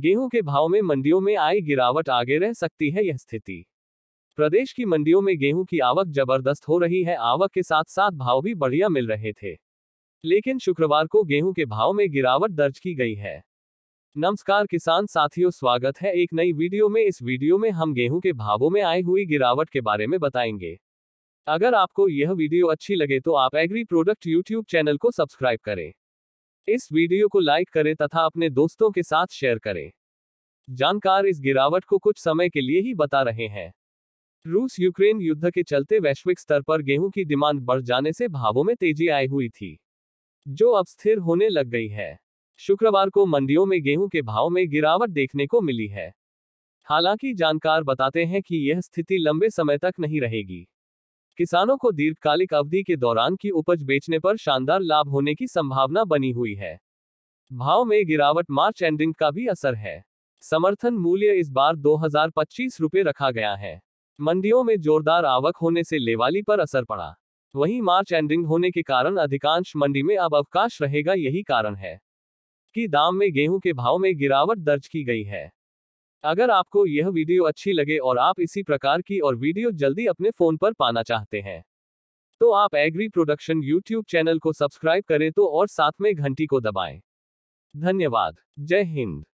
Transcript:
गेहूं के भाव में मंडियों में आई गिरावट आगे रह सकती है यह स्थिति प्रदेश की मंडियों में गेहूं की आवक जबरदस्त हो रही है आवक के साथ साथ भाव भी बढ़िया मिल रहे थे लेकिन शुक्रवार को गेहूं के भाव में गिरावट दर्ज की गई है नमस्कार किसान साथियों स्वागत है एक नई वीडियो में इस वीडियो में हम गेहूं के भावों में आई हुई गिरावट के बारे में बताएंगे अगर आपको यह वीडियो अच्छी लगे तो आप एग्री प्रोडक्ट यूट्यूब चैनल को सब्सक्राइब करें इस वीडियो को लाइक करें तथा अपने दोस्तों के साथ शेयर करें जानकार इस गिरावट को कुछ समय के लिए ही बता रहे हैं रूस यूक्रेन युद्ध के चलते वैश्विक स्तर पर गेहूं की डिमांड बढ़ जाने से भावों में तेजी आई हुई थी जो अब स्थिर होने लग गई है शुक्रवार को मंडियों में गेहूं के भाव में गिरावट देखने को मिली है हालांकि जानकार बताते हैं कि यह स्थिति लंबे समय तक नहीं रहेगी किसानों को दीर्घकालिक अवधि के दौरान की उपज बेचने पर शानदार लाभ होने की संभावना बनी हुई है भाव में गिरावट मार्च एंडिंग का भी असर है समर्थन मूल्य इस बार दो हजार पच्चीस रखा गया है मंडियों में जोरदार आवक होने से लेवाली पर असर पड़ा वहीं मार्च एंडिंग होने के कारण अधिकांश मंडी में अब अवकाश रहेगा यही कारण है कि दाम में गेहूं के भाव में गिरावट दर्ज की गई है अगर आपको यह वीडियो अच्छी लगे और आप इसी प्रकार की और वीडियो जल्दी अपने फोन पर पाना चाहते हैं तो आप एग्री प्रोडक्शन यूट्यूब चैनल को सब्सक्राइब करें तो और साथ में घंटी को दबाएं धन्यवाद जय हिंद